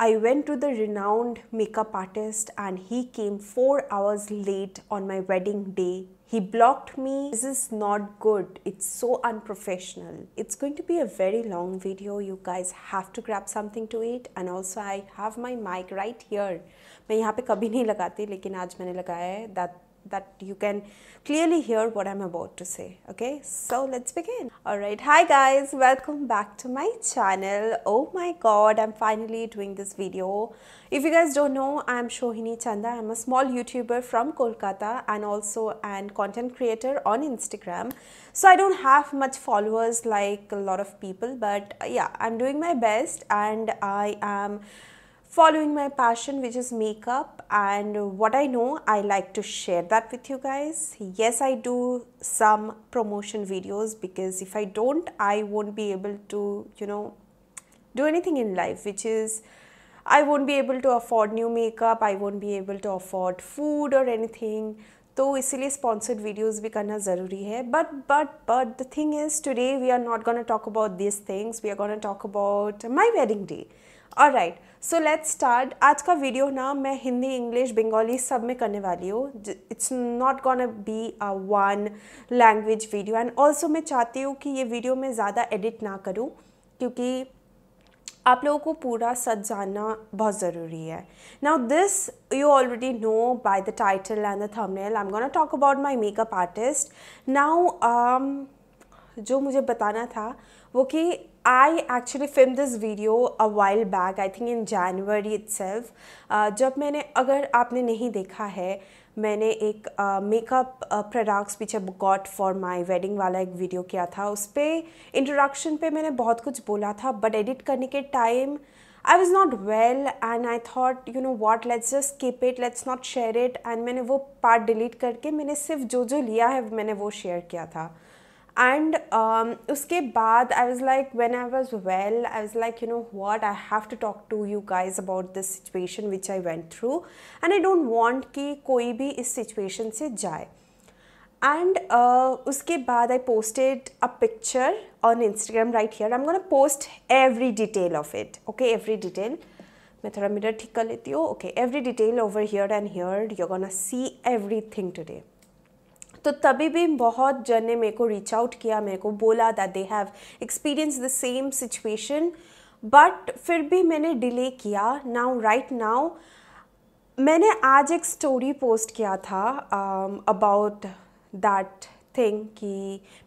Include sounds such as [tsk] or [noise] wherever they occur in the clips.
I went to the renowned makeup artist and he came 4 hours late on my wedding day. He blocked me. This is not good. It's so unprofessional. It's going to be a very long video. You guys have to grab something to eat. And also I have my mic right here. मैं यहाँ पे कभी नहीं लगाती लेकिन आज मैंने लगाया that that you can clearly hear what I'm about to say. Okay, so let's begin. Alright, hi guys, welcome back to my channel. Oh my god, I'm finally doing this video. If you guys don't know, I'm Shohini Chanda. I'm a small YouTuber from Kolkata and also an content creator on Instagram. So I don't have much followers like a lot of people, but uh, yeah, I'm doing my best and I am following my passion which is makeup and what I know I like to share that with you guys. Yes I do some promotion videos because if I don't I won't be able to you know do anything in life which is I won't be able to afford new makeup, I won't be able to afford food or anything. So, इसलिए sponsored videos भी करना ज़रूरी है but, but the thing is, today we are not going to talk about these things. We are going to talk about my wedding day. All right. So let's start आज का video ना मैं Hindi English Bengali सब में करने वाली हूँ it's not gonna be a one language video and also मैं चाहती हूँ कि ये वीडियो मैं ज़्यादा एडिट ना करूँ क्योंकि आप लोगों को पूरा सच जानना बहुत ज़रूरी है now this you already know by the title and the thumbnail I am gonna talk about my makeup artist now जो मुझे बताना था वो कि I actually filmed this video a while back, I think in January itself. Uh, जब मैंने अगर आपने नहीं देखा है मैंने एक मेकअप uh, प्रोडक्ट्स uh, पीछे गॉट फॉर माय वेडिंग वाला एक वीडियो किया था उस पर इंट्रोडक्शन पे मैंने बहुत कुछ बोला था बट एडिट करने के time I was not well and I thought you know what let's just keep it let's not share it and मैंने वो पार्ट डिलीट करके मैंने सिर्फ जो जो लिया है मैंने वो शेयर किया था and um, uske baad i was like when i was well i was like you know what i have to talk to you guys about this situation which i went through and i don't want ki koi bhi is situation se jaye and uh, uske baad i posted a picture on instagram right here i'm going to post every detail of it okay every detail मैं थोड़ा mirror ठीक कर लेती हूँ okay every detail over here and here you gonna see everything today तो तभी भी बहुत जन ने मेरे को रीच आउट किया मेरे को बोला that they have experience the same situation but फिर भी मैंने डिले किया नाउ राइट नाउ मैंने आज एक स्टोरी पोस्ट किया था अबाउट um, दैट थिंग कि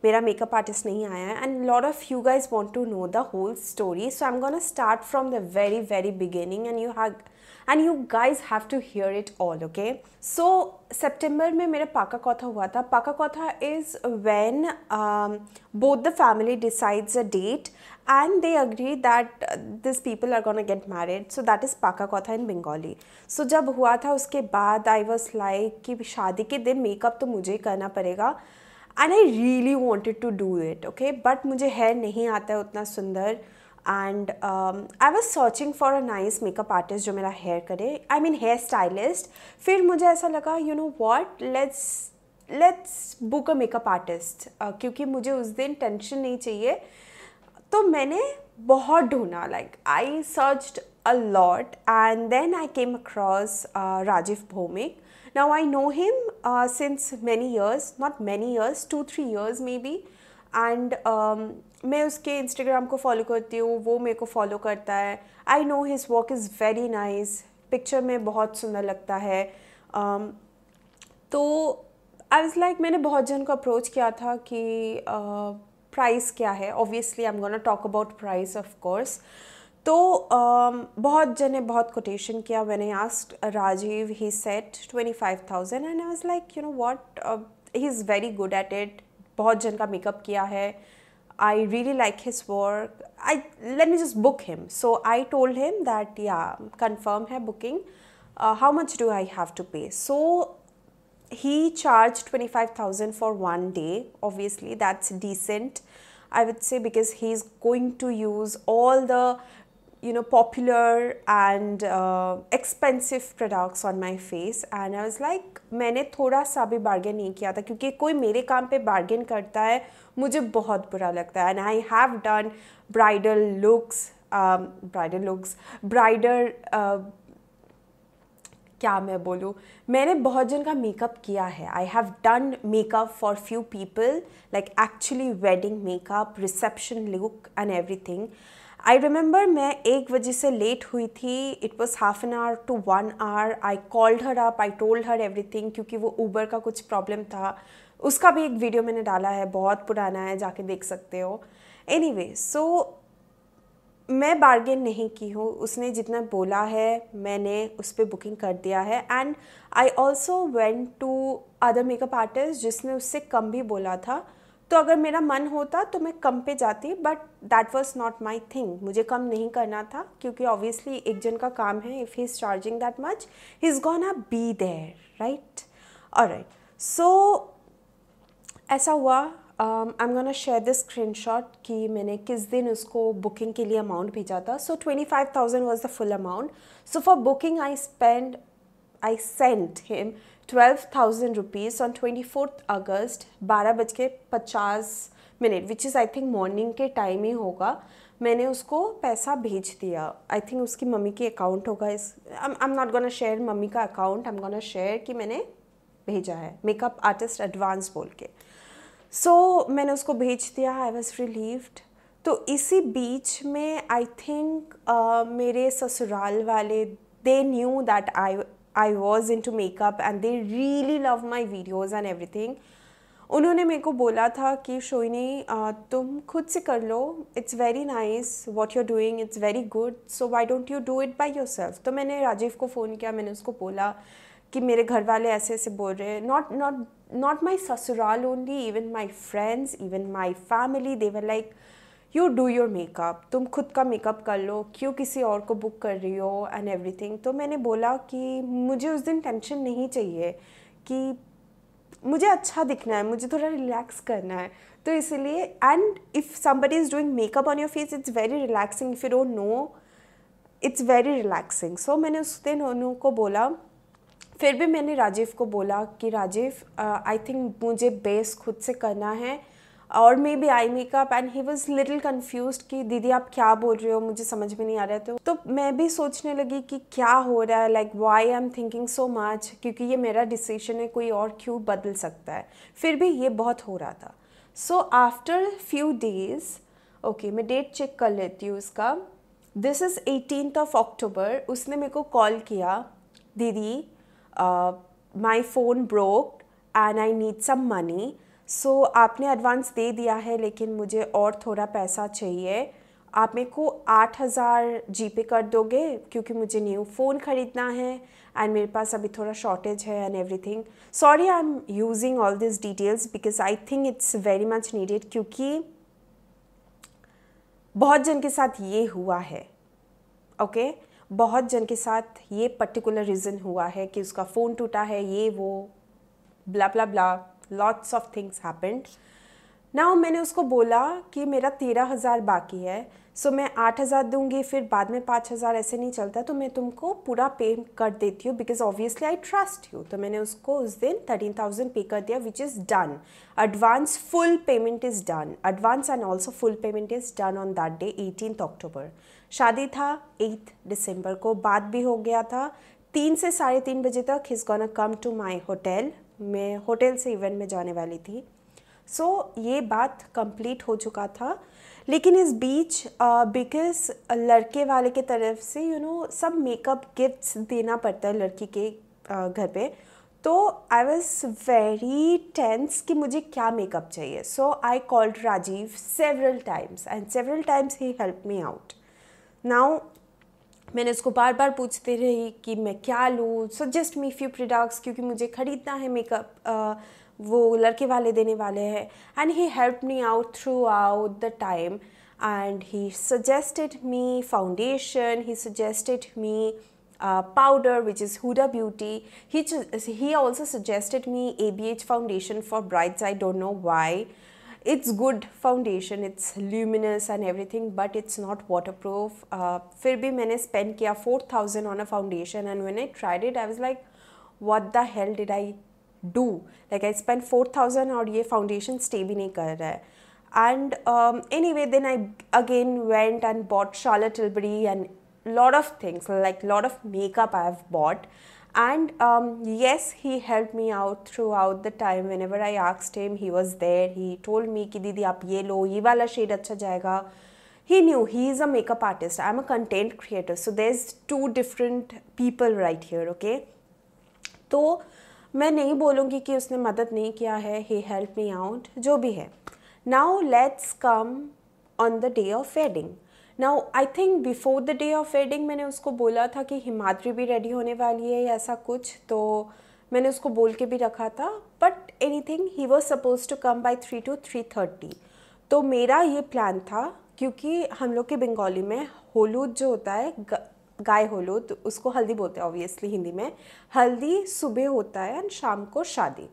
मेरा मेकअप आर्टिस्ट नहीं आया है and lot of you guys want to know the whole story so I am gonna start from the very very beginning and you have and you guys have to hear it all okay so September में मेरा पाका कौथा हुआ था पाका कौथा is when both the family decides a date and they agree that this people are gonna get married so that is पाका कौथा इन बंगाली सो जब हुआ था उसके बाद आई वॉज लाइक कि शादी के दिन मेकअप तो मुझे ही करना पड़ेगा and I really wanted to do it okay but मुझे हेयर नहीं आता है उतना सुंदर and I was searching for a nice makeup artist जो मेरा हेयर करे आई मीन हेयर स्टाइलिस्ट फिर मुझे ऐसा लगा you know what let's let's book a makeup artist क्योंकि मुझे उस दिन टेंशन नहीं चाहिए तो मैंने बहुत ढूंढा like I searched a lot and then I came across Rajeev Bhowmik Now I know him uh, since many years, not many years, two three years maybe. And um, मैं उसके इंस्टाग्राम को फॉलो करती हूँ वो मेरे को फॉलो करता है I know his work is very nice picture में बहुत सुंदर लगता है um, तो आई वॉज लाइक मैंने बहुत जन को अप्रोच किया था कि प्राइस uh, क्या है obviously I am gonna talk about price of course तो um, बहुत जने बहुत कोटेशन किया मैंने asked Rajeev he said twenty five thousand and I was like you know what he is very good at it बहुत जन का मेकअप किया है I really like his work I let me just book him so I told him that या confirm है booking how much do I have to pay so he charge twenty five thousand for one day obviously that's decent I would say because he is going to use all the you know popular and uh, expensive products on my face and I was like मैंने थोड़ा सा भी bargain नहीं किया था क्योंकि कोई मेरे काम पे bargain करता है मुझे बहुत बुरा लगता है and I have done bridal looks um, bridal looks bridal uh, क्या मैं बोलूँ मैंने बहुत जन का मेकअप किया है I have done makeup for few people like actually wedding makeup reception look and everything I remember मैं एक बजे से लेट हुई थी it was half an hour to one hour I called her up I told her everything क्योंकि वो Uber का कुछ प्रॉब्लम था उसका भी एक वीडियो मैंने डाला है बहुत पुराना है जाके देख सकते हो एनी वे सो मैं बार्गेन नहीं की हूँ उसने जितना बोला है मैंने उस पर बुकिंग कर दिया है and I also went to other makeup artist जिसने उससे कम भी बोला था तो अगर मेरा मन होता तो मैं कम पे जाती but that was not my thing मुझे कम नहीं करना था क्योंकि ऑब्वियसली एक जन का काम है if he is charging that much he is gonna be there right और राइट सो ऐसा हुआ I am gonna share this screenshot कि मैंने किस दिन उसको बुकिंग के लिए अमाउंट भेजा था so twenty five thousand was the full amount so for booking I spend I sent him twelve thousand rupees on twenty fourth August बारह बज के पचास minute which is I think morning के time ही होगा मैंने उसको पैसा भेज दिया आई थिंक उसकी मम्मी की अकाउंट होगा इस I am not gonna share mummy का account I am gonna share कि मैंने भेजा है मेकअप आर्टिस्ट एडवांस बोल के सो so, मैंने उसको भेज दिया आई वॉज रिलीव्ड तो इसी बीच में आई थिंक uh, मेरे ससुराल वाले they knew that I I was into makeup and they really love my videos and everything उन्होंने मेरे को बोला था कि शोइनी तुम खुद से कर लो it's very nice what you're doing it's very good so why don't you do it by yourself तो मैंने राजीव को फ़ोन किया मैंने उसको बोला कि मेरे घर वाले ऐसे ऐसे बोल रहे हैं नॉट नॉट नॉट माई ससुराल only even my friends even my family देवर like you do your makeup तुम खुद का मेकअप कर लो क्यों किसी और को बुक कर रही हो एंड एवरीथिंग तो मैंने बोला कि मुझे उस दिन टेंशन नहीं चाहिए कि मुझे अच्छा दिखना है मुझे थोड़ा रिलैक्स करना है तो इसलिए and if somebody is doing makeup on your face it's very relaxing if you don't know it's very relaxing so मैंने उस दिन को बोला फिर भी मैंने राजीव को बोला कि राजीव आई uh, थिंक मुझे बेस खुद से करना है और maybe I makeup and he was little confuse कि दीदी आप क्या बोल रहे हो मुझे समझ में नहीं आ रहा थे तो, तो, मैं भी सोचने लगी कि क्या हो रहा है like why I am thinking so much क्योंकि ये मेरा डिसीजन है कोई और क्यों बदल सकता है फिर भी ये बहुत हो रहा था so after few days okay मैं डेट चेक कर लेती हूँ उसका this is eighteenth of October उसने मेरे को कॉल किया दीदी my phone broke and I need some money so so, आपने एडवांस दे दिया है लेकिन मुझे और थोड़ा पैसा चाहिए आप मेरे को आठ हज़ार जी पे कर दोगे क्योंकि मुझे न्यू फ़ोन ख़रीदना है एंड मेरे पास अभी थोड़ा शॉर्टेज है and everything sorry I am using all this details because I think it's very much needed क्योंकि बहुत जन के साथ ये हुआ है ओके okay? बहुत जन के साथ ये पर्टिकुलर रीज़न हुआ है कि उसका फ़ोन टूटा है ये वो blah blah blah lots of things happened ना मैंने उसको बोला कि मेरा तेरह हज़ार बाकी है सो मैं आठ हज़ार दूंगी फिर बाद में पाँच हज़ार ऐसे नहीं चलता तो मैं तुमको पूरा पे कर देती हूँ because obviously I trust you तो मैंने उसको उस दिन थर्टीन थाउजेंड पे कर दिया which is done advance full payment is done advance and also full payment is done on that day eighteen October शादी था एट दिसंबर को बाद भी हो गया था तीन से साढ़े तीन बजे तक he's gone come to my hotel मैं होटल से इवेंट में जाने वाली थी सो so, ये बात कंप्लीट हो चुका था लेकिन इस बीच बिकॉज uh, लड़के वाले के तरफ से यू you नो know, सब मेकअप गिफ्ट्स देना पड़ता है लड़की के uh, घर पे तो आई वॉज वेरी टेंस कि मुझे क्या मेकअप चाहिए so I called Rajeev several times and several times he help me out now मैंने उसको बार बार पूछती रही कि मैं क्या लूँ सजेस्ट मी फ्यू प्रोडक्ट्स क्योंकि मुझे ख़रीदना है मेकअप वो लड़के वाले देने वाले हैं and he help me out throughout the time and he suggested me foundation he suggested me powder which is Huda Beauty he also suggested me A B H foundation for brides I don't know why it's good foundation it's luminous and everything but it's not waterproof uh, फिर भी मैंने spend किया 4000 on a foundation and when I tried it I was like what the hell did I do like I spent 4000 और ये foundation stay भी नहीं कर रहा है and um, anyway then I again went and bought Charlotte Tilbury and lot of things like lot of makeup I have bought and um, yes he helped me out throughout the time whenever I asked him he was there he told me कि दीदी आप ये लो ये वाला shade अच्छा जाएगा he knew he is a makeup artist i am a content creator so there's two different people right here okay तो मैं नहीं बोलूँगी कि उसने मदद नहीं किया है ही हेल्प मी आउट जो भी है now let's come on the day of wedding now I think before the day of wedding मैंने उसको बोला था कि हिमाद्री भी रेडी होने वाली है या ऐसा कुछ तो मैंने उसको बोल के भी रखा था but anything he was suppose to come by three to three thirty तो मेरा ये प्लान था क्योंकि हम लोग के बंगाली में होलूद जो होता है गाय होलूद उसको हल्दी बोलते हैं ऑब्वियसली हिंदी में हल्दी सुबह होता है एंड शाम को शादी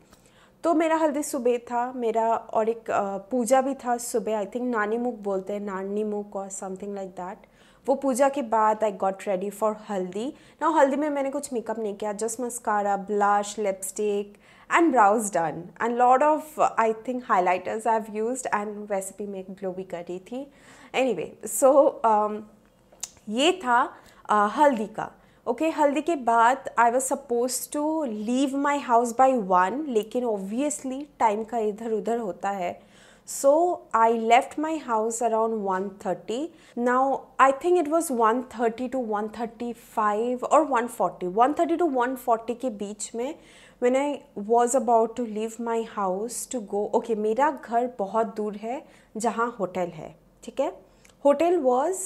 तो मेरा हल्दी सुबह था मेरा और एक पूजा भी था सुबह आई थिंक नानी मुख बोलते हैं नानी मुख और समथिंग लाइक दैट वो पूजा के बाद आई गॉट रेडी फॉर हल्दी ना हल्दी में मैंने कुछ मेकअप नहीं किया just mascara blush lipstick and brows done and lot of I think highlighters I have use and वैसे भी मैं ग्लो भी कर रही थी any anyway, so so, um, ये था uh, हल्दी का ओके okay, हल्दी के बाद I was suppose to leave my house by one लेकिन ऑब्वियसली टाइम का इधर उधर होता है so I left my house around one thirty now I think it was one thirty to one thirty five और one forty one thirty to one forty के बीच में when I was about to leave my house to go okay मेरा घर बहुत दूर है जहाँ होटल है ठीक है hotel was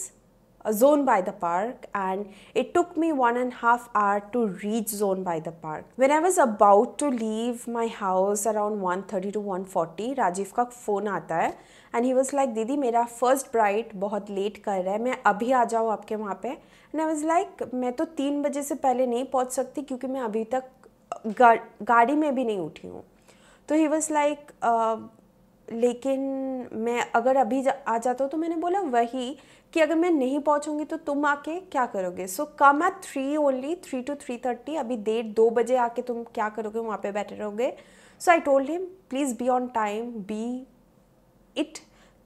Zone by the Park and it took me one and a half hour to reach Zone by the Park. When I was about to leave my house around 1.30 to 1.40 Rajeev का phone आता है and he was like दीदी मेरा first bright बहुत late कर रहा है मैं अभी आ जाऊँ आपके वहाँ पे एंड आई वॉज लाइक मैं तो तीन बजे से पहले नहीं पहुँच सकती क्योंकि मैं अभी तक गा, गाड़ी में भी नहीं उठी हूँ तो ही वॉज लाइक लेकिन मैं अगर अभी जा, आ जाता हूँ तो मैंने बोला वही कि अगर मैं नहीं पहुँचूँगी तो तुम आके क्या करोगे so come at three only three to three thirty अभी डेढ़ दो बजे आके तुम क्या करोगे वहाँ पे बैठे रहोगे so I told him please be on time be at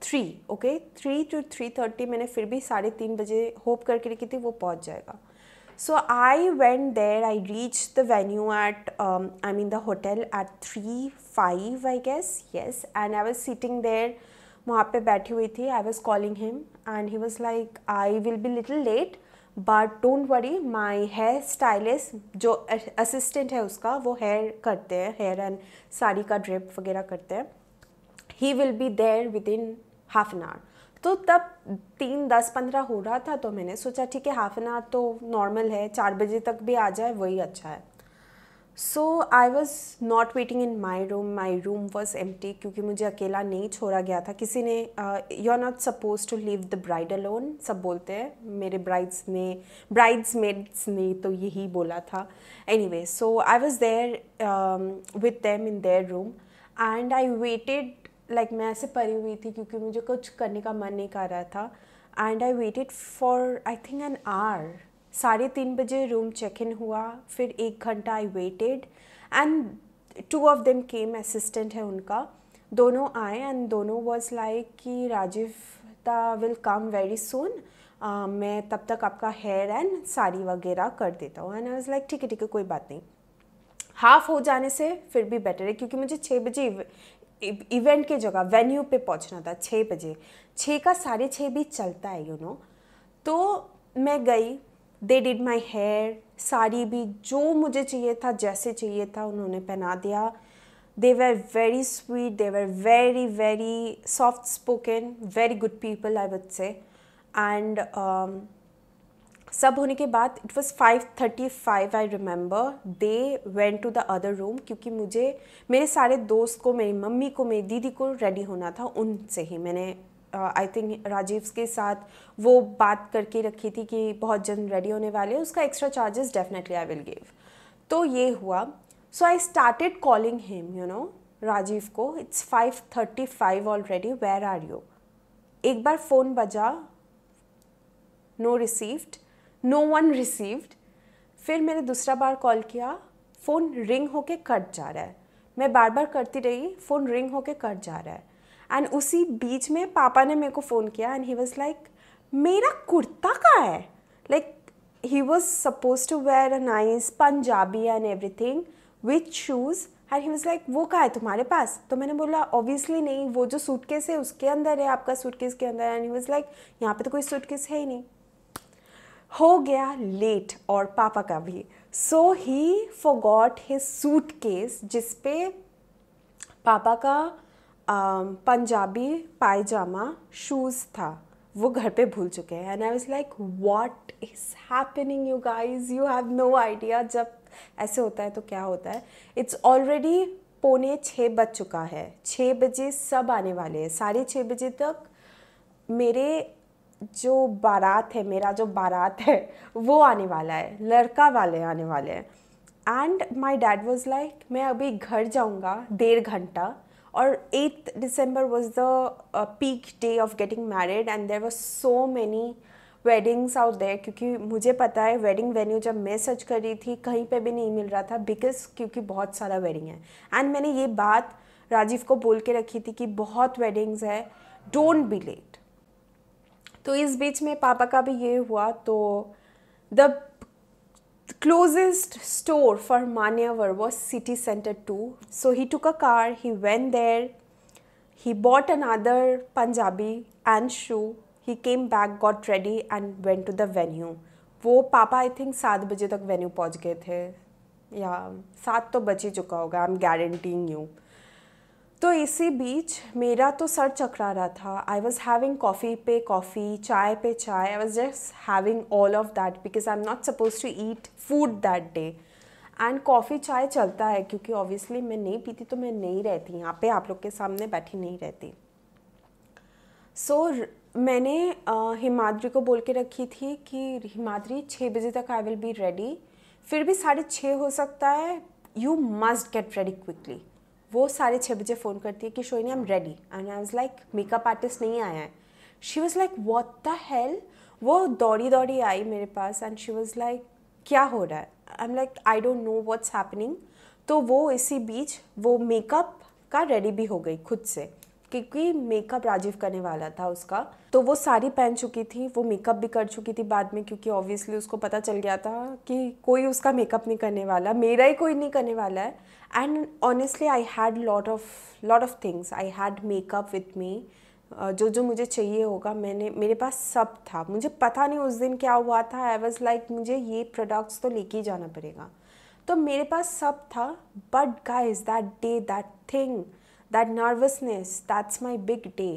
three okay three to three thirty मैंने फिर भी साढ़े तीन बजे होप करके रखी थी वो पहुँच जाएगा So I went there, I reached the venue at, um, I mean, the hotel at 3 5, I guess. Yes. And I was sitting there. Pe hui thi. I was calling him and he was like, I will be little late, but don't worry, my hair stylist, jo assistant hai uska, wo hair karte hai, hair and sari ka drip karte hai. He will be there within half an hour. तो तब तीन दस पंद्रह हो रहा था तो मैंने सोचा ठीक है हाफ एन आवर तो नॉर्मल है चार बजे तक भी आ जाए वही अच्छा है so I was not waiting in my room my room was टी क्योंकि मुझे अकेला नहीं छोड़ा गया था किसी ने you are not suppose to leave the bride alone सब बोलते हैं मेरे ब्राइड्स ने ब्राइड्स मेड्स ने तो यही बोला था anyway so I was there with them in their room and I waited like like, मैं ऐसे परी हुई थी क्योंकि मुझे कुछ करने का मन नहीं कर रहा था and I waited for I think an hour साढ़े तीन बजे रूम चेक इन हुआ फिर एक घंटा I waited and two of them came assistant है उनका दोनों आए एंड दोनों वॉज लाइक कि Rajeev da will come very soon मैं तब तक आपका हेयर एंड साड़ी वगैरह कर देता हूँ एंड आई वॉज लाइक ठीक है ठीक है कोई बात नहीं हाफ हो जाने से फिर भी बेटर है क्योंकि मुझे छः बजे इवेंट के जगह वेन्यू पे पहुंचना था छः बजे छः का साढ़े छः भी चलता है यू नो तो मैं गई they did my hair sari भी जो मुझे चाहिए था जैसे चाहिए था उन्होंने पहना दिया they were very sweet they were very very soft spoken very good people I would say and सब होने के बाद it was five thirty five I remember they went to the other room क्योंकि मुझे मेरे सारे दोस्त को मेरी मम्मी को मेरी दीदी को रेडी होना था उनसे ही मैंने आई थिंक राजीव के साथ वो बात करके रखी थी कि बहुत जन रेडी होने वाले हैं उसका extra charges definitely I will give तो ये हुआ so I started calling him you know Rajeev को it's five thirty five already where are you एक बार फ़ोन बजा no received no one received फिर मैंने दूसरा बार कॉल किया फ़ोन रिंग होके कट जा रहा है मैं बार बार करती रही फ़ोन रिंग होके कट जा रहा है एंड उसी बीच में पापा ने मेरे को फ़ोन किया एंड ही वॉज़ लाइक मेरा कुर्ता का है like he was suppose to wear a nice Punjabi and everything with shoes and he was like वो का है तुम्हारे पास तो मैंने बोला ऑब्वियसली नहीं वो जो सूटकेस है उसके अंदर है आपका सूटकेस के अंदर एंड ही वॉज लाइक यहाँ पे तो कोई सूटकेस है ही नहीं हो गया लेट और पापा का भी so he got his suitcase जिसपे पापा का पंजाबी पायजामा शूज़ था वो घर पे भूल चुके हैं and I was like what is happening you guys you have no idea जब ऐसे होता है तो क्या होता है इट्स ऑलरेडी पौने छः बज चुका है छः बजे सब आने वाले हैं साढ़े छः बजे तक मेरे जो बारात है मेरा जो बारात है वो आने वाला है लड़का वाले आने वाले हैं and my dad was like मैं अभी घर जाऊँगा डेढ़ घंटा और eight December was the peak day of getting married and there was so many weddings out there क्योंकि मुझे पता है वेडिंग वेन्यू जब मैं सर्च कर रही थी कहीं पे भी नहीं मिल रहा था बिकॉज क्योंकि बहुत सारा वेडिंग है एंड मैंने ये बात राजीव को बोल के रखी थी कि बहुत वेडिंग्स है डोंट बी लेट तो इस बीच में पापा का भी ये हुआ तो the closest store for Manyavar was City Centre too so he took a car he went there he bought another Punjabi and shoe he came back got ready and went to the venue वो पापा I think सात बजे तक venue पहुँच गए थे या सात तो बच ही चुका होगा आई एम गारंटिंग यू तो इसी बीच मेरा तो सर चकरा रहा था आई वॉज़ हैविंग कॉफ़ी पे कॉफ़ी चाय पे चाय I was just having all of that because I am not suppose to eat food that day and coffee चाय चलता है क्योंकि ऑब्वियसली मैं नहीं पीती तो मैं नहीं रहती यहाँ पे आप लोग के सामने बैठी नहीं रहती सो so, मैंने uh, हिमाद्री को बोल के रखी थी कि हिमाद्री छः बजे तक आई विल बी रेडी फिर भी साढ़े छः हो सकता है you must get ready quickly वो साढ़े छः बजे फ़ोन करती है कि Shoini I am ready and I was like makeup artist नहीं आया है she was like what the hell वो दौड़ी दौड़ी आई मेरे पास एंड शी वॉज़ लाइक क्या हो रहा है I am like I don't know what's happening तो वो इसी बीच वो मेकअप का रेडी भी हो गई खुद से क्योंकि मेकअप राजीव करने वाला था उसका तो वो साड़ी पहन चुकी थी वो मेकअप भी कर चुकी थी बाद में क्योंकि ऑब्वियसली उसको पता चल गया था कि कोई उसका मेकअप नहीं करने वाला मेरा ही कोई नहीं करने वाला है and honestly I had lot of lot of things I had makeup with me जो जो मुझे चाहिए होगा मैंने मेरे पास सब था मुझे पता नहीं उस दिन क्या हुआ था आई वॉज़ लाइक मुझे ये प्रोडक्ट्स तो लेके ही जाना पड़ेगा तो मेरे पास सब था but guys that day that thing that nervousness that's my big day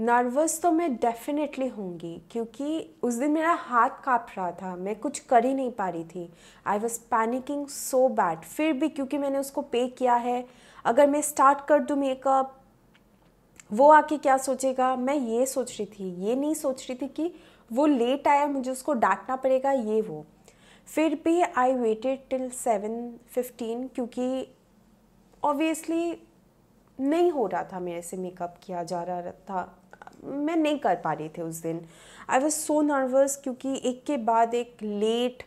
nervous तो मैं डेफिनेटली होंगी क्योंकि उस दिन मेरा हाथ काँप रहा था मैं कुछ कर ही नहीं पा रही थी I was panicking so bad फिर भी क्योंकि मैंने उसको पे किया है अगर मैं स्टार्ट कर दूँ मेकअप वो आके क्या सोचेगा मैं ये सोच रही थी ये नहीं सोच रही थी कि वो लेट आया मुझे उसको डांटना पड़ेगा ये वो फिर भी I waited till seven fifteen क्योंकि ऑब्वियसली नहीं हो रहा था मेरे से मेकअप किया जा रहा था मैं नहीं कर पा रही थी उस दिन आई वॉज सो नर्वस क्योंकि एक के बाद एक लेट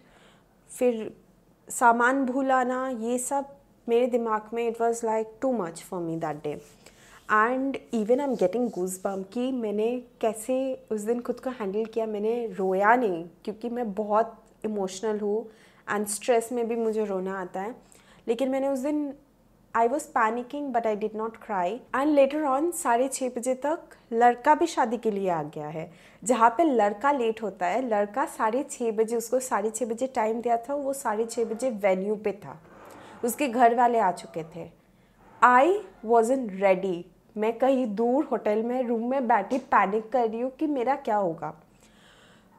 फिर सामान भूलाना ये सब मेरे दिमाग में it was like too much for me that day and even I am getting goosebumps कि मैंने कैसे उस दिन खुद को हैंडल किया मैंने रोया नहीं क्योंकि मैं बहुत इमोशनल हूँ एंड स्ट्रेस में भी मुझे रोना आता है लेकिन मैंने उस दिन I was panicking but I did not cry and later on साढ़े छः बजे तक लड़का भी शादी के लिए आ गया है जहाँ पे लड़का लेट होता है लड़का साढ़े छः बजे उसको साढ़े छः बजे टाइम दिया था वो साढ़े छः बजे वेन्यू पे था उसके घर वाले आ चुके थे आई वॉज इन रेडी मैं कहीं दूर होटल में रूम में बैठी पैनिक कर रही हूँ कि मेरा क्या होगा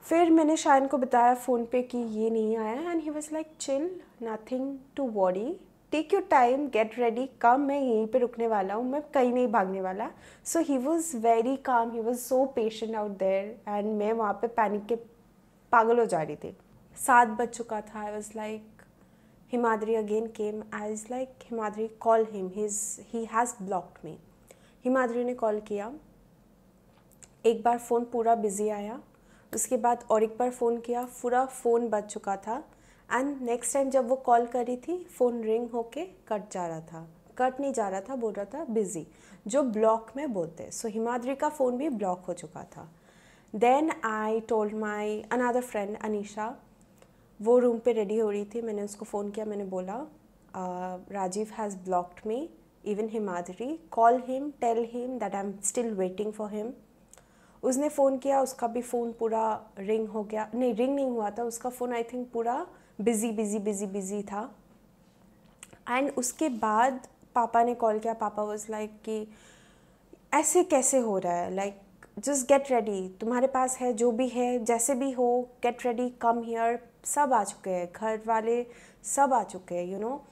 फिर मैंने शायन को बताया फ़ोन पे कि ये नहीं आया and he was like chill nothing to worry take your time get ready come मैं यहीं पे रुकने वाला हूँ मैं कहीं नहीं भागने वाला सो ही was very calm he was so patient out there and मैं वहाँ पे पैनिक के पागल हो जा रही थी सात बज चुका था I was like Himadri again came I is like Himadri call him his he has blocked me Himadri ने कॉल किया एक बार फ़ोन पूरा बिज़ी आया उसके बाद और एक बार फ़ोन किया पूरा फ़ोन बज चुका था एंड नेक्स्ट टाइम जब वो कॉल करी थी फ़ोन रिंग होके कट जा रहा था कट नहीं जा रहा था बोल रहा था बिज़ी जो ब्लॉक में बोलते सो so, हिमाद्री का फ़ोन भी ब्लॉक हो चुका था then I told my another friend Anisha वो रूम पे रेडी हो रही थी मैंने उसको फ़ोन किया मैंने बोला Rajeev has blocked me even Himadri call him tell him that I am still waiting for him उसने फ़ोन किया उसका भी फ़ोन पूरा रिंग हो गया नहीं रिंग नहीं हुआ था उसका फ़ोन आई थिंक पूरा बिज़ी बिज़ी बिज़ी बिज़ी था एंड उसके बाद पापा ने कॉल किया पापा वॉज लाइक कि ऐसे कैसे हो रहा है लाइक जस्ट गेट रेडी तुम्हारे पास है जो भी है जैसे भी हो गेट रेडी कम हेयर सब आ चुके हैं घर वाले सब आ चुके हैं यू नो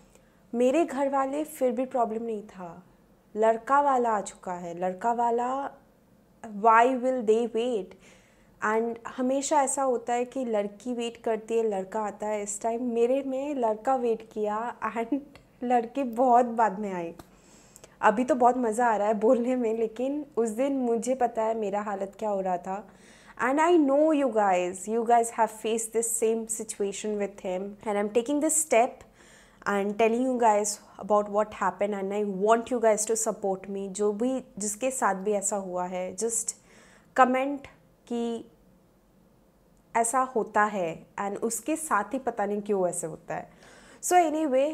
मेरे घर वाले फिर भी प्रॉब्लम नहीं था लड़का वाला आ चुका है लड़का वाला why will they wait and हमेशा ऐसा होता है कि लड़की वेट करती है लड़का आता है इस टाइम मेरे में लड़का वेट किया एंड [laughs] लड़के बहुत बाद में आए अभी तो बहुत मज़ा आ रहा है बोलने में लेकिन उस दिन मुझे पता है मेरा हालत क्या हो रहा था and I know you guys you guys have face this same situation with them and I am taking this step and telling you guys about what happen and I want you guys to support me जो भी जिसके साथ भी ऐसा हुआ है just comment कि ऐसा होता है एंड उसके साथ ही पता नहीं क्यों ऐसे होता है सो एनी वे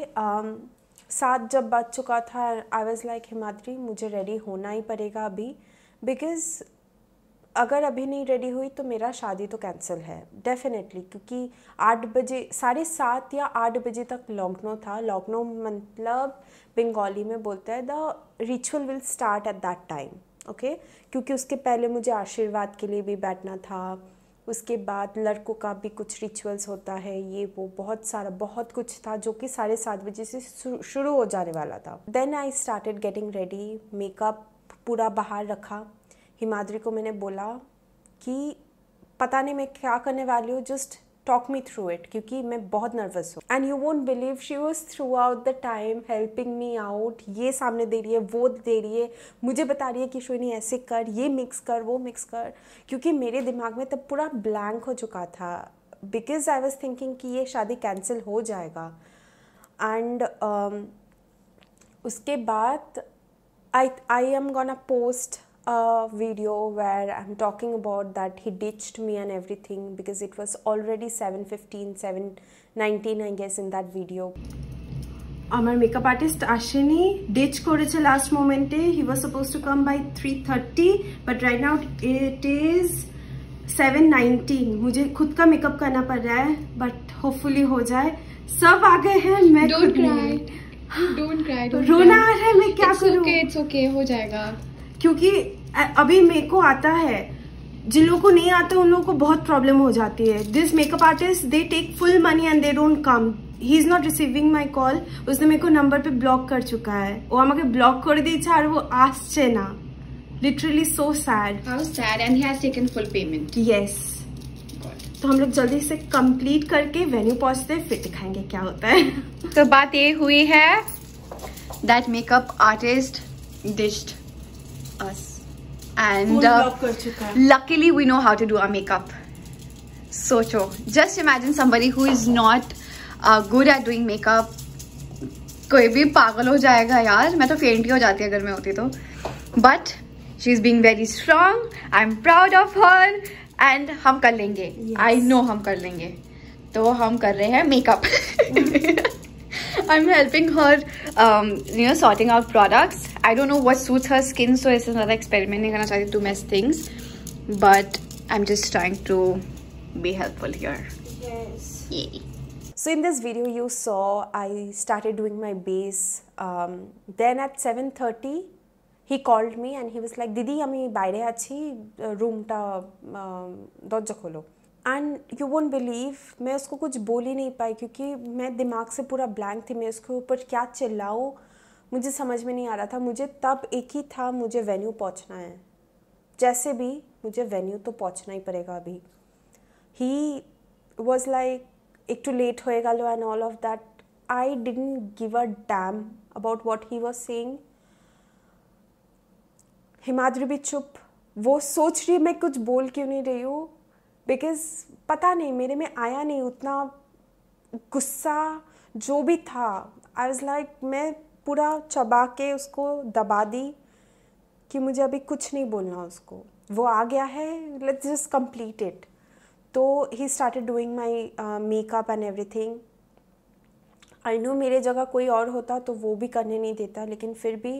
साथ जब बच चुका था आई वॉज़ लाइक हिमाद्री मुझे रेडी होना ही पड़ेगा अभी बिकॉज़ अगर अभी नहीं रेडी हुई तो मेरा शादी तो कैंसिल है डेफिनेटली क्योंकि आठ बजे साढ़े सात या आठ बजे तक लॉकनो था लॉकनो मतलब बंगाली में बोलता है the ritual will start at that time okay क्योंकि उसके पहले मुझे आशीर्वाद के लिए भी बैठना था उसके बाद लड़कों का भी कुछ रिचुअल्स होता है ये वो बहुत सारा बहुत कुछ था जो कि साढ़े सात बजे से शुरू हो जाने वाला था then I started getting ready makeup पूरा बाहर रखा हिमाद्री को मैंने बोला कि पता नहीं मैं क्या करने वाली हूँ just talk me through it क्योंकि मैं बहुत नर्वस हूँ and you won't believe she was throughout the time helping me out ये सामने दे रही है वो दे रही है मुझे बता रही है कि श्रोनी ऐसे कर ये मिक्स कर वो मिक्स कर क्योंकि मेरे दिमाग में तब पूरा ब्लैंक हो चुका था बिकॉज आई वॉज थिंकिंग कि ये शादी कैंसिल हो जाएगा एंड um, उसके बाद I I am gonna post a video where I'm talking about that he ditched me and everything because it was already 7.15, 7.19 I guess in that video. আমার makeup artist আসেনি ditch করেছে last মোমেন্টে he was suppose to come by three thirty but right now it is nineteen मुझे खुद का makeup करना पड़ रहा है बट होपफुली हो जाए सब आ गए हैं मैं खुद रोना आ रहा है मैं क्या okay. It's okay. हो जाएगा क्योंकि अभी मेरे को आता है जिन लोगों को नहीं आता उन लोगों को बहुत प्रॉब्लम हो जाती है this makeup artist they take full money and they don't come he is not receiving my call उसने मेरे को नंबर पे ब्लॉक कर चुका है ও আমাকে ব্লক করে দিয়েছে আর ও আসছে ना literally so sad how sad and he has taken full payment yes तो हम लोग जल्दी से कंप्लीट करके वेन्यू पहुंचते फिर दिखाएंगे क्या होता है तो बात ये हुई है that makeup artist ditched us and luckily we know how to do our makeup सोचो just imagine somebody who is not good at doing makeup कोई भी पागल हो जाएगा यार मैं तो फेंट ही हो जाती अगर मैं होती तो but she is being very strong I am proud of her and हम कर लेंगे आई yes. नो हम कर लेंगे तो हम कर रहे हैं makeup I'm helping her, um, you know, sorting out products. I don't know what suits her skin, so it's another experiment. I'm gonna try to do mess things, but I'm just trying to be helpful here. Yes. Yay. So in this video you saw, I started doing my base. Um, then at 7.30, he called me and he was like, Didi, I'm বাইরে আছি রুমটা দরজা খোলো and you won't believe मैं उसको कुछ बोल ही नहीं पाई क्योंकि मैं दिमाग से पूरा ब्लैंक थी मैं उसके ऊपर क्या चिल्लाऊँ मुझे समझ में नहीं आ रहा था मुझे तब एक ही था मुझे वेन्यू पहुँचना है जैसे भी मुझे वेन्यू तो पहुँचना ही पड़ेगा अभी ही वॉज लाइक एक टू तो लेट होएगा लो and all of that I didn't give a damn about what he was saying Himadri भी चुप वो सोच रही है मैं कुछ बोल क्यों नहीं रही हूँ बिकॉज़ पता नहीं मेरे में आया नहीं उतना गुस्सा जो भी था आई वॉज़ लाइक मैं पूरा चबा के उसको दबा दी कि मुझे अभी कुछ नहीं बोलना उसको वो आ गया है लेट्स जस्ट कंप्लीट इट तो he started doing my makeup and everything I know मेरे जगह कोई और होता तो वो भी करने नहीं देता लेकिन फिर भी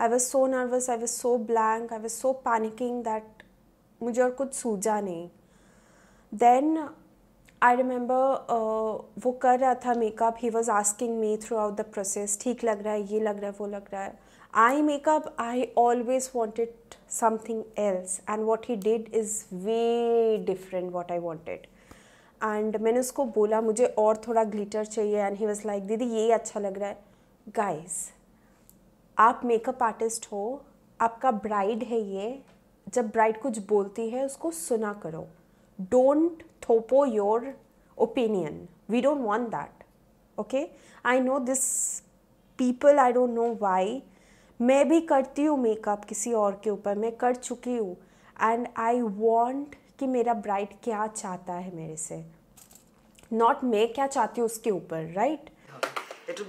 I was so nervous I was so blank I was so panicking that मुझे और कुछ सूझा नहीं देन आई रिमेंबर वो कर रहा था makeup he was asking me throughout the process ठीक लग रहा है ये लग रहा है वो लग रहा है eye makeup I always wanted something else and what he did is way different what I wanted and मैंने उसको बोला मुझे और थोड़ा ग्लिटर चाहिए एंड ही वॉज लाइक दीदी ये अच्छा लग रहा है गाइज आप मेकअप आर्टिस्ट हो आपका ब्राइड है ये जब ब्राइड कुछ बोलती है उसको सुना करो don't thopo your opinion. We don't want that. Okay? I know this people, I don't know why. मैं भी करती हूँ मेकअप किसी और के ऊपर मैं कर चुकी हूँ एंड आई वॉन्ट कि मेरा ब्राइट क्या चाहता है मेरे से नॉट मैं क्या चाहती हूँ उसके ऊपर राइट একটু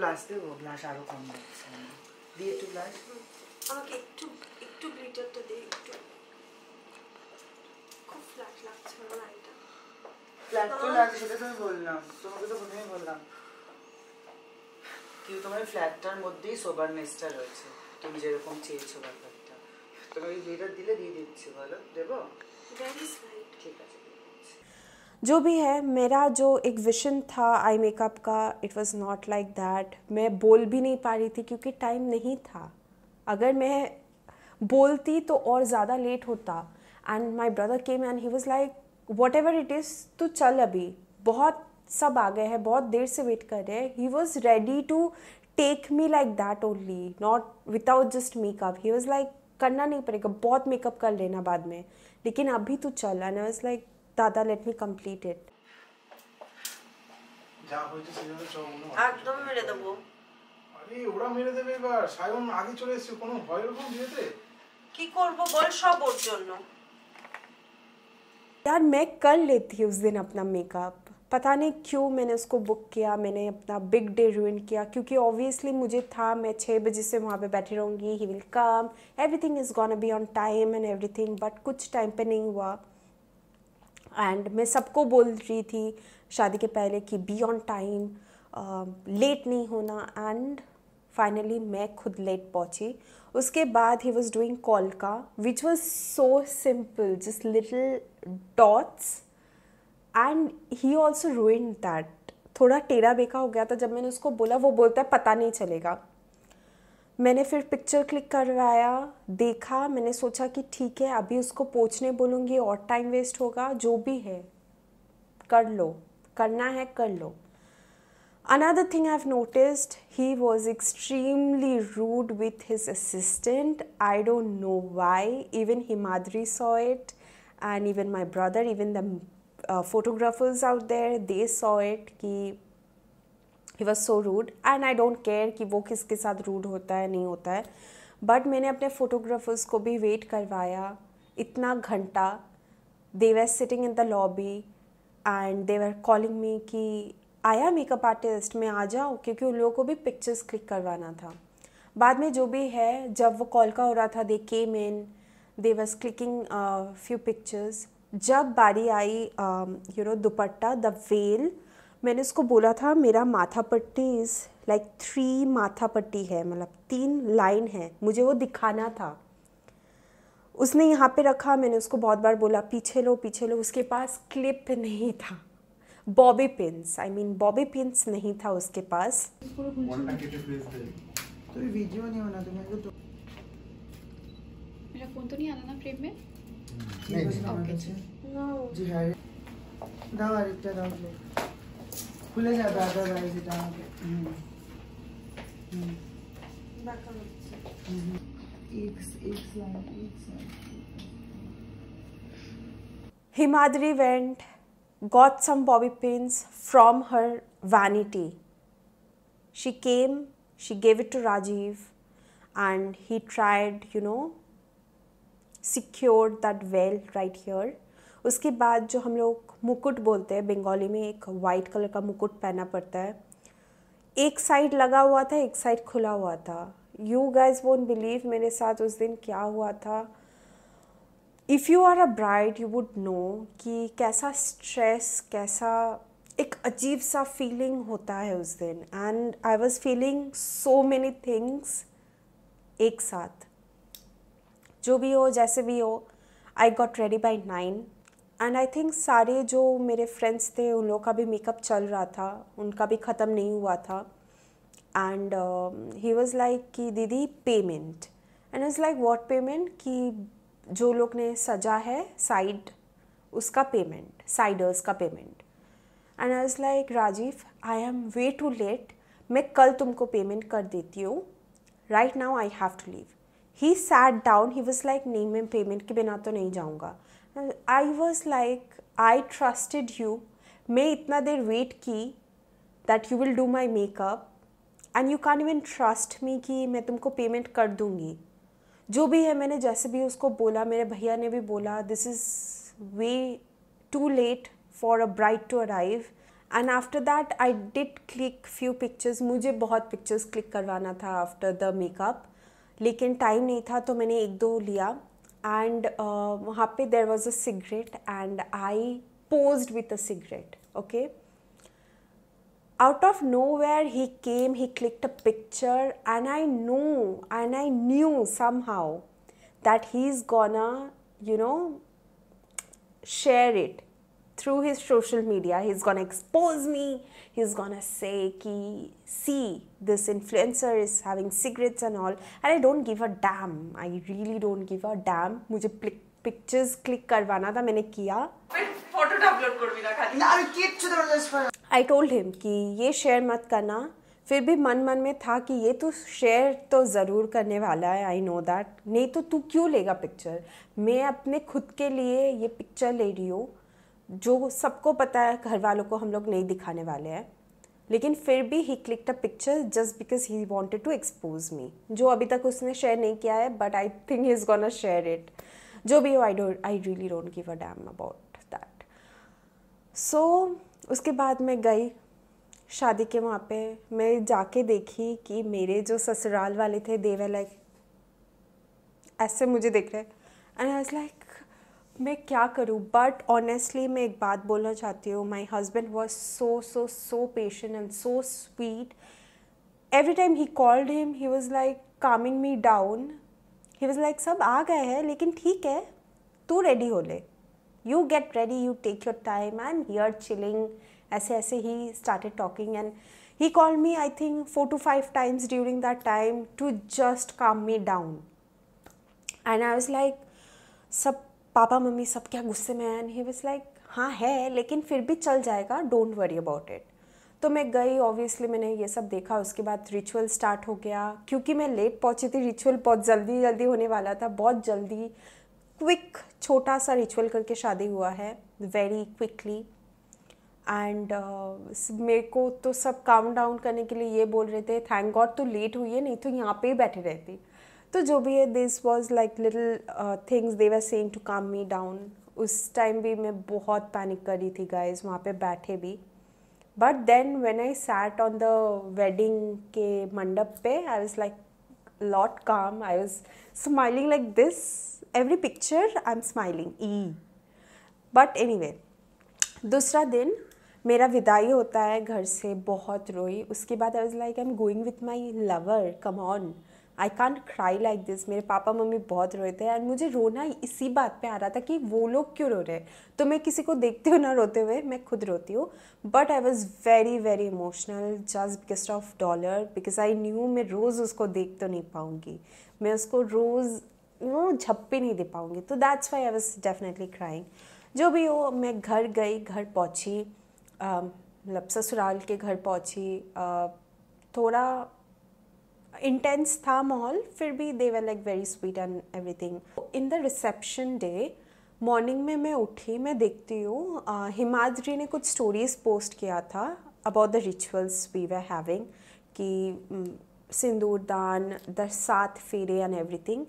সেটা বললাম তোমাকে তো প্রথমেই বললাম তোমার ফ্ল্যাটটার মধ্যেই সোবারনেসটা রয়েছে তুমি যেরকম চেয়েছো ব্যাপারটা তোমাকে যেটা দিলে দিয়ে দিচ্ছি বলো দেবো ঠিক আছে जो भी है मेरा जो एक विशन था आई मेकअप का it was not like that मैं बोल भी नहीं पा रही थी क्योंकि टाइम नहीं था अगर मैं बोलती तो और ज़्यादा लेट होता and my brother came and he was like whatever it is तू चल अभी बहुत सब आ गए हैं बहुत देर से वेट कर रहे हैं he was ready to take me like that only not without just makeup he was like करना नहीं पड़ेगा बहुत मेकअप कर लेना बाद में लेकिन अभी तू चल आई वॉज लाइक दादा लेट मी कम्प्लीट इट একদম মেরে দেবো আরে ওরা মেরে দেবে এবার সায়ন আগে চলে এসেছে কোনো ভয় এরকম বিয়েতে কি করব বল সব ওর জন্য यार मैं कर लेती उस दिन अपना मेकअप पता नहीं क्यों मैंने उसको बुक किया मैंने अपना बिग डे रूइन किया क्योंकि ऑब्वियसली मुझे था मैं छः बजे से वहाँ पे बैठी रहूँगी he will come everything is gonna be on time and everything but कुछ टाइम पे नहीं हुआ एंड मैं सबको बोल रही थी शादी के पहले कि बी ऑन टाइम लेट नहीं होना एंड फाइनली मैं खुद लेट पहुँची उसके बाद ही वॉज डूइंग कॉलका which was so simple just little dots and he also ruined that थोड़ा टेढ़ा बेका हो गया था जब मैंने उसको बोला वो बोलता है पता नहीं चलेगा मैंने फिर पिक्चर क्लिक करवाया देखा मैंने सोचा कि ठीक है अभी उसको पहुँचने बोलूँगी और टाइम वेस्ट होगा जो भी है कर लो करना है कर लो Another thing I've noticed, he was extremely rude with his assistant. I don't know why. Even Himadri saw it, and even my brother, even the uh, photographers out there, they saw it. Ki he was so rude, and I don't care कि वो किसके rude hota है नहीं होता है but मैंने अपने photographers को भी वेट करवाया इतना घंटा they were sitting in the lobby and they were आया मेकअप आर्टिस्ट मैं आ जाऊँ क्योंकि उन लोगों को भी पिक्चर्स क्लिक करवाना था बाद में जो भी है जब वो कॉल का हो रहा था they came in they was clicking few pictures जब बारी आई यू um, नो दुपट्टा द वेल मैंने उसको बोला था मेरा माथा पट्टी इज़ लाइक थ्री माथा पट्टी है मतलब तीन लाइन है मुझे वो दिखाना था उसने यहाँ पे रखा मैंने उसको बहुत बार बोला पीछे लो पीछे लो उसके पास क्लिप नहीं था bobby pins I mean bobby pins नहीं था उसके पास तो वीडियो नहीं होना तो मेरे को तो- मेरा फोन तो नहीं ना फ्रेम में ओके जी ले खुले जा दादा जी hmm, hmm., hmm. Himadri went got some bobby pins from her vanity. She came, she gave it to Rajiv, and he tried, you know, secured that veil right here. उसके बाद जो हम लोग मुकुट बोलते हैं बंगाली में एक वाइट कलर का मुकुट पहना पड़ता है एक साइड लगा हुआ था एक साइड खुला हुआ था यू गाइज वोट बिलीव मेरे साथ उस दिन क्या हुआ था if you are a bride you would know कि कैसा स्ट्रेस कैसा एक अजीब सा फीलिंग होता है उस दिन and I was feeling so many things एक साथ जो भी हो जैसे भी हो I got ready by nine and I think सारे जो मेरे फ्रेंड्स थे उन लोगों का भी मेकअप चल रहा था उनका भी ख़त्म नहीं हुआ था एंड ही वॉज़ लाइक कि दीदी payment and is like what payment कि जो लोग ने सजा है साइड उसका पेमेंट साइडर्स का payment and I is like Rajiv I am way too late मैं कल तुमको पेमेंट कर देती हूँ right now I have to leave he sat down he was like नहीं मैं पेमेंट के बिना तो नहीं जाऊँगा I was like I trusted you मैं इतना देर वेट की that you will do my makeup and you can even trust me कि मैं तुमको पेमेंट कर दूँगी जो भी है मैंने जैसे भी उसको बोला मेरे भैया ने भी बोला this is way too late for a bride to arrive and after that I did click few pictures मुझे बहुत पिक्चर्स क्लिक करवाना था आफ्टर द मेकअप लेकिन टाइम नहीं था तो मैंने एक दो लिया एंड uh, वहाँ पे there was a cigarette and I pose with a cigarette okay out of nowhere he came he clicked a picture and i knew and i knew somehow that he's gonna you know share it through his social media he's gonna expose me he's gonna say ki see this influencer is having cigarettes and all and i don't give a damn i really don't give a damn mujhe pictures click karwana tha maine kiya photo upload कर भी ना खाली ना अभी किच्छ आई told him कि ये share मत करना फिर भी मन मन में था कि ये तो शेयर तो ज़रूर करने वाला है आई नो दैट नहीं तो तू क्यों लेगा पिक्चर मैं अपने खुद के लिए ये पिक्चर ले रही हूँ जो सबको पता है घर वालों को हम लोग नहीं दिखाने वाले हैं लेकिन फिर भी he click a picture just because he wanted to expose me जो अभी तक उसने शेयर नहीं किया है but I think he is gonna a share it जो भी हो I don't I really don't give a damn about that so उसके बाद मैं गई शादी के वहाँ पे मैं जाके देखी कि मेरे जो ससुराल वाले थे देव लाइक ऐसे मुझे देख रहे एंड आई लाइक मैं क्या करूँ बट ऑनेस्टली मैं एक बात बोलना चाहती हूँ my husband was so so so patient and so sweet every time he called him he was like calming me down he was like सब आ गए हैं लेकिन ठीक है तू रेडी हो ले you get ready you take your time and here chilling ऐसे ऐसे ही started talking and he call me I think four to five times during that time to just calm me down and I was like सब पापा mummy सब क्या गुस्से में and he was like हाँ है लेकिन फिर भी चल जाएगा डोंट वरी अबाउट इट तो मैं गई ऑब्वियसली मैंने ये सब देखा उसके बाद रिचुअल स्टार्ट हो गया क्योंकि मैं लेट पहुँची थी रिचुअल बहुत जल्दी जल्दी होने वाला था बहुत जल्दी क्विक छोटा सा रिचुअल करके शादी हुआ है वेरी क्विकली एंड मेरे को तो सब काम डाउन करने के लिए ये बोल रहे थे थैंक गॉड तो लेट हुई है नहीं तो यहाँ पे ही बैठे रहती तो जो भी है this was like little things they were saying to calm me down उस टाइम भी मैं बहुत पैनिक कर रही थी गाइज वहाँ पे बैठे भी but then when I sat on the wedding के मंडप पे I was like lot calm. I was smiling like this. Every picture I'm smiling. E. But any anyway, दूसरा दिन मेरा विदाई होता है घर से बहुत रोई उसके बाद I was like I am going with my lover come on I can't cry like this मेरे पापा मम्मी बहुत रोए थे एंड मुझे रोना इसी बात पे आ रहा था कि वो लोग क्यों रो रहे हैं तो मैं किसी को देखती हूँ ना रोते हुए मैं खुद रोती हूँ but I was very very emotional just because of dollar because I knew मैं रोज़ उसको देख तो नहीं पाऊँगी मैं उसको रोज़ यू नो झप्पे नहीं दे पाऊँगी तो that's why I was definitely crying जो भी हो मैं घर गई घर पहुँची मतलब ससुराल के घर पहुँची थोड़ा इंटेंस था माहौल फिर भी they were like very sweet and everything in the reception day morning में मैं उठी मैं देखती हूँ हिमाद्री ने कुछ स्टोरीज़ पोस्ट किया था about the rituals we were having कि सिंदूर दान द सात फेरे एंड एवरीथिंग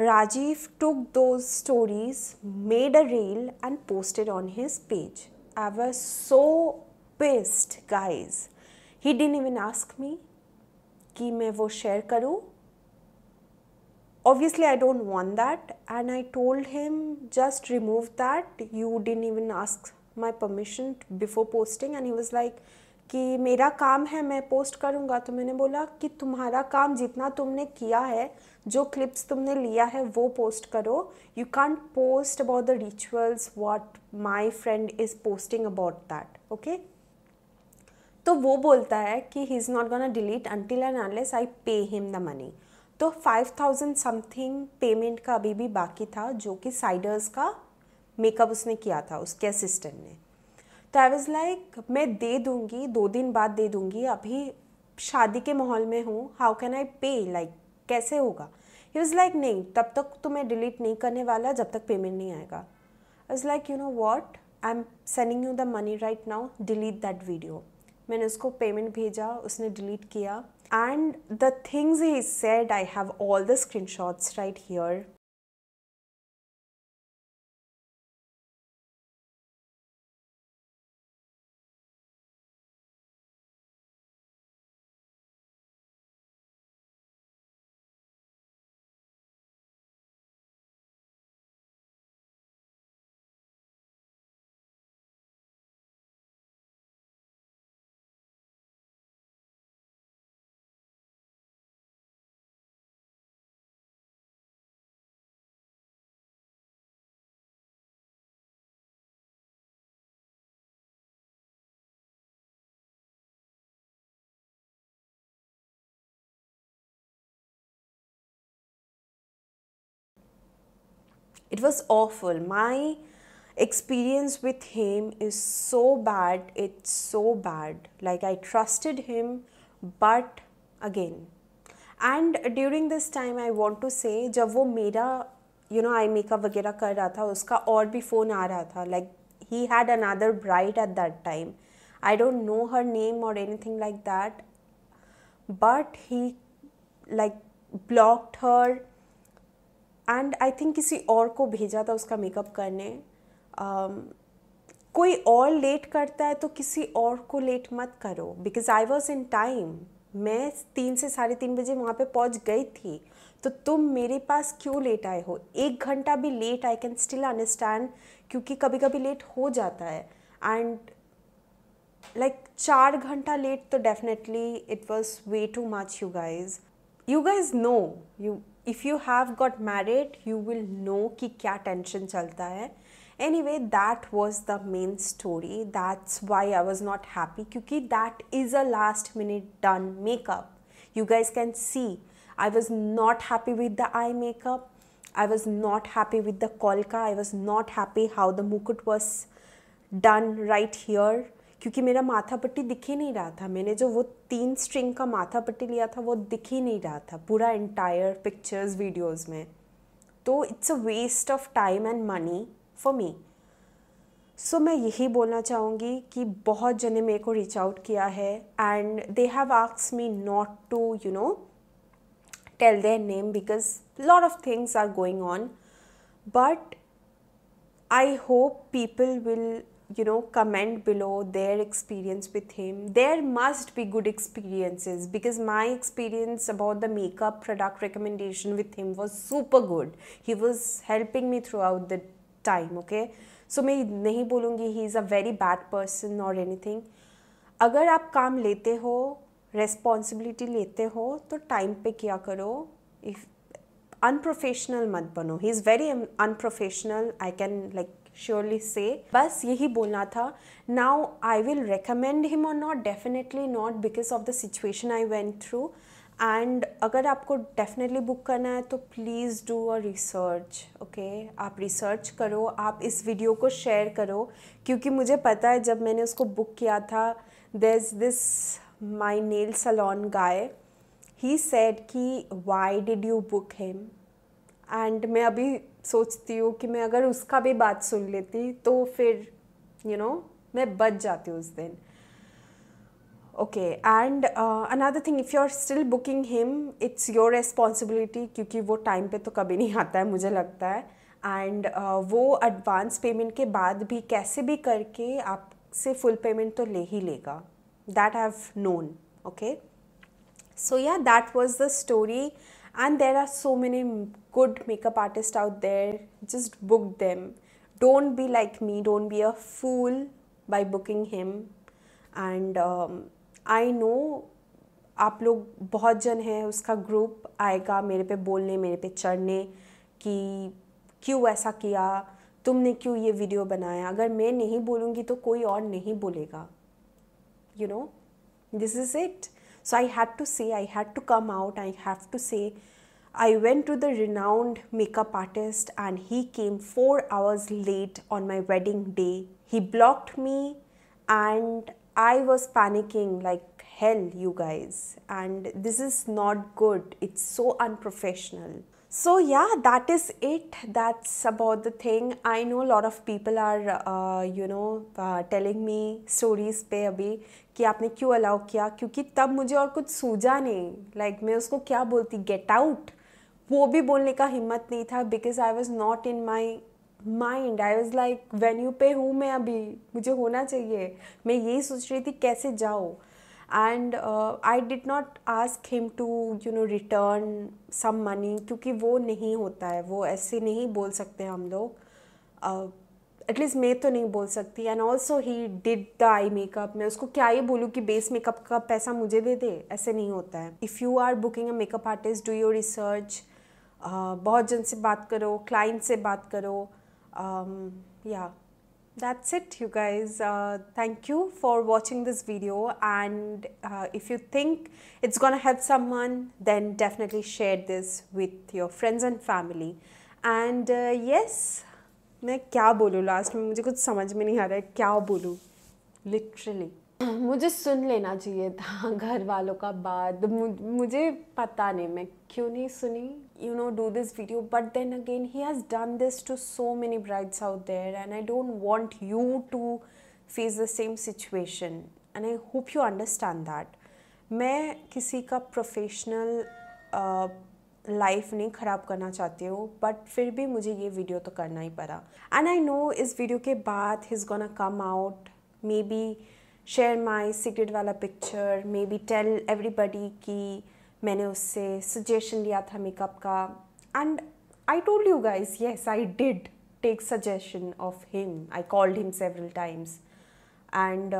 राजीव टुक दो stories made a reel and posted on his page I was so pissed, guys he didn't even ask me कि मैं वो शेयर करूँ obviously I don't want that and I told him just remove that you didn't even ask my permission before posting and he was like कि मेरा काम है मैं post करूँगा तो मैंने बोला कि तुम्हारा काम जितना तुमने किया है जो क्लिप्स तुमने लिया है वो पोस्ट करो you can't post about the rituals what my friend is posting about that okay तो वो बोलता है कि he is not gonna delete until and unless I pay him the money तो फाइव थाउजेंड समथिंग पेमेंट का अभी भी बाकी था जो कि साइडर्स का मेकअप उसने किया था उसके असिस्टेंट ने तो आई वॉज़ लाइक मैं दे दूँगी दो दिन बाद दे दूँगी अभी शादी के माहौल में हूँ हाउ कैन आई पे लाइक कैसे होगा ही वॉज़ लाइक नहीं तब तक तो मैं डिलीट नहीं करने वाला जब तक पेमेंट नहीं आएगा I was like you know what I am sending you the money right now delete that video मैंने उसको पेमेंट भेजा उसने डिलीट किया and the things he said I have all the screenshots right here it was awful my experience with him is so bad it's so bad like i trusted him but again and during this time i want to say jab wo mera you know i makeup vagera kar raha tha uska aur bhi phone aa raha tha like he had another bride at that time i don't know her name or anything like that but he like blocked her and I think किसी और को भेजा था उसका makeup करने um, कोई और late करता है तो किसी और को लेट मत करो because I was in time मैं तीन से साढ़े तीन बजे वहाँ पे पहुँच गई थी तो तुम मेरे पास क्यों लेट आए हो एक घंटा भी late I can still understand क्योंकि कभी कभी लेट हो जाता है एंड लाइक like, चार घंटा लेट तो definitely it was way too much you guys you guys know you if you have got married you will know कि क्या टेंशन चलता है anyway that was the main story that's why I was not happy क्योंकि that is a last minute done makeup you guys can see i was not happy with the eye makeup i was not happy with the kolka i was not happy how the mukut was done right here क्योंकि मेरा माथा पट्टी दिख ही नहीं रहा था मैंने जो वो तीन स्ट्रिंग का माथा पट्टी लिया था वो दिख ही नहीं रहा था पूरा एंटायर पिक्चर्स वीडियोज में तो it's a waste of time and money for me so मैं यही बोलना चाहूँगी कि बहुत जने मेरे को रीच आउट किया है एंड दे हैव आक्स me not to you know tell their name because lot of things are going on but I hope people will you know comment below their experience with him there must be good experiences because my experience about the makeup product recommendation with him was super good he was helping me throughout the time okay so मैं नहीं बोलूँगी he is a very bad person or anything. अगर आप काम लेते हो responsibility लेते हो तो टाइम पे किया करो इफ़ अनप्रोफेशनल मत बनो He is very unprofessional. I can like. Surely से बस यही बोलना था now I will recommend him और not definitely not because of the situation I went through and अगर आपको डेफिनेटली बुक करना है तो please do a research okay आप रिसर्च करो आप इस वीडियो को शेयर करो क्योंकि मुझे पता है जब मैंने उसको बुक किया था there is this my nail salon guy he said कि why did you book him and मैं अभी सोचती हूँ कि मैं अगर उसका भी बात सुन लेती तो फिर यू you नो know, मैं बच जाती उस दिन okay and another thing if you are still booking him it's your responsibility क्योंकि वो टाइम पे तो कभी नहीं आता है मुझे लगता है एंड uh, वो एडवांस पेमेंट के बाद भी कैसे भी करके आपसे फुल पेमेंट तो ले ही लेगा that have known okay so या that was the story and there are so many good makeup artists out there just book them don't be like me don't be a fool by booking him and um, I know आप लोग बहुत जन हैं उसका group आएगा मेरे पे बोलने मेरे पे चढ़ने कि क्यों ऐसा किया तुमने क्यों ये वीडियो बनाया अगर मैं नहीं बोलूँगी तो कोई और नहीं बोलेगा you know this is it so I had to say I had to come out I have to say I went to the renowned makeup artist and he came 4 hours late on my wedding day. He blocked me and I was panicking like hell, you guys. And this is not good. It's so unprofessional. So, yeah, that is it. That's about the thing. I know a lot of people are, uh, you know, uh, telling me stories पे अभी कि आपने क्यों allow किया क्योंकि तब मुझे और कुछ सूझा नहीं लाइक like, मैं उसको क्या बोलती गेट आउट वो भी बोलने का हिम्मत नहीं था because I was not in my mind I was like venue पे हूँ मैं अभी मुझे होना चाहिए मैं यही सोच रही थी कैसे जाओ and I did not ask him to you know return some money क्योंकि वो नहीं होता है वो ऐसे नहीं बोल सकते हम लोग एटलीस्ट uh, मैं तो नहीं बोल सकती and also he did the eye makeup मैं उसको क्या ही बोलूँ कि बेस मेकअप का पैसा मुझे दे दे ऐसे नहीं होता है if you are booking a makeup artist do your research बहुत जन से बात करो क्लाइंट से बात करो या that's it you guys thank you for watching this video and if you think it's gonna help someone then definitely share this with your friends and family and yes मैं क्या बोलूँ last में मुझे कुछ समझ में नहीं आ रहा है क्या बोलूँ लिटरली मुझे सुन लेना चाहिए था [laughs] घर वालों का बात मुझे पता नहीं मैं क्यों नहीं सुनी you know do this video but then again he has done this to so many brides out there and I don't want you to face the same situation and I hope you understand that मैं किसी का professional life uh, नहीं ख़राब करना चाहती हूँ but फिर भी मुझे ये वीडियो तो करना ही पड़ा एंड आई नो इस वीडियो के बाद he's gonna come out maybe share my cigarette वाला picture maybe tell everybody कि मैंने उससे सजेशन लिया था मेकअप का and I told you guys yes I did take suggestion of him I called him several times and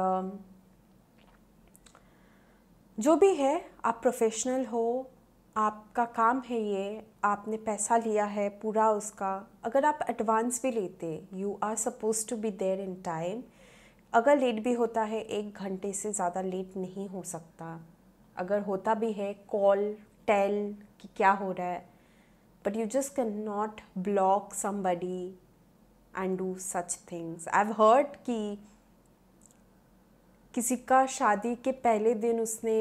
जो भी है आप प्रोफेशनल हो आपका काम है ये आपने पैसा लिया है पूरा उसका अगर आप एडवांस भी लेते you are suppose to be there in time अगर लेट भी होता है एक घंटे से ज़्यादा लेट नहीं हो सकता अगर होता भी है कॉल टेल कि क्या हो रहा है but you just can not block somebody and do such things I have heard कि किसी का शादी के पहले दिन उसने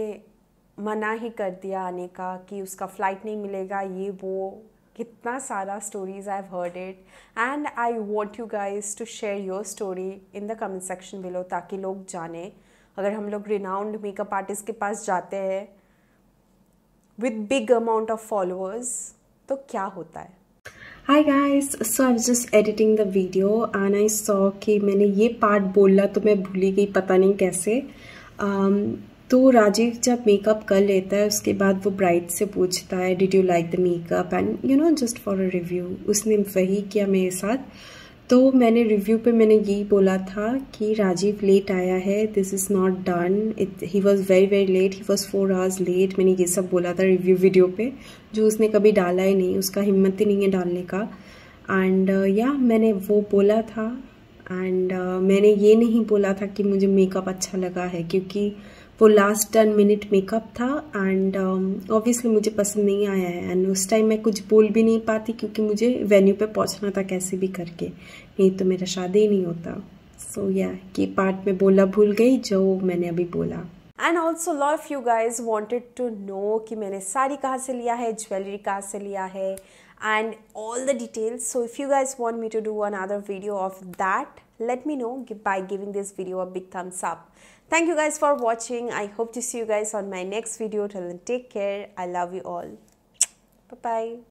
मना ही कर दिया आने का कि उसका फ़्लाइट नहीं मिलेगा ये वो कितना सारा stories I have heard it and I want you guys to share your story in the comment section below ताकि लोग जाने अगर हम लोग रिनाउंड मेकअप आर्टिस्ट के पास जाते हैं with big amount of followers तो क्या होता है hi guys so I just editing the video and I saw कि मैंने ये पार्ट बोला तो मैं भूली गई पता नहीं कैसे um, तो राजीव जब मेकअप कर लेता है उसके बाद वो ब्राइट से पूछता है did you like the makeup and you know just for a review उसने वही किया मेरे साथ तो मैंने रिव्यू पे मैंने यही बोला था कि राजीव लेट आया है this is not done it he was very very late he was four hours late मैंने ये सब बोला था रिव्यू वीडियो पे जो उसने कभी डाला ही नहीं उसका हिम्मत ही नहीं है डालने का एंड या uh, yeah, मैंने वो बोला था एंड uh, मैंने ये नहीं बोला था कि मुझे मेकअप अच्छा लगा है क्योंकि uh, वो लास्ट टेन मिनट मेकअप था एंड ऑब्वियसली um, मुझे पसंद नहीं आया है एंड उस टाइम मैं कुछ बोल भी नहीं पाती क्योंकि मुझे वेन्यू पे पहुंचना था कैसे भी करके नहीं तो मेरा शादी ही नहीं होता सो so, या yeah, कि पार्ट में बोला भूल गई जो मैंने अभी बोला and also lot of you guys wanted to know कि मैंने साड़ी कहाँ से लिया है ज्वेलरी कहाँ से लिया है and all the details so if you guys want me to do another video of that let me know by giving this video a big thumbs up Thank you guys for watching. I hope to see you guys on my next video. Till then, take care. I love you all. [tsk] Bye-bye.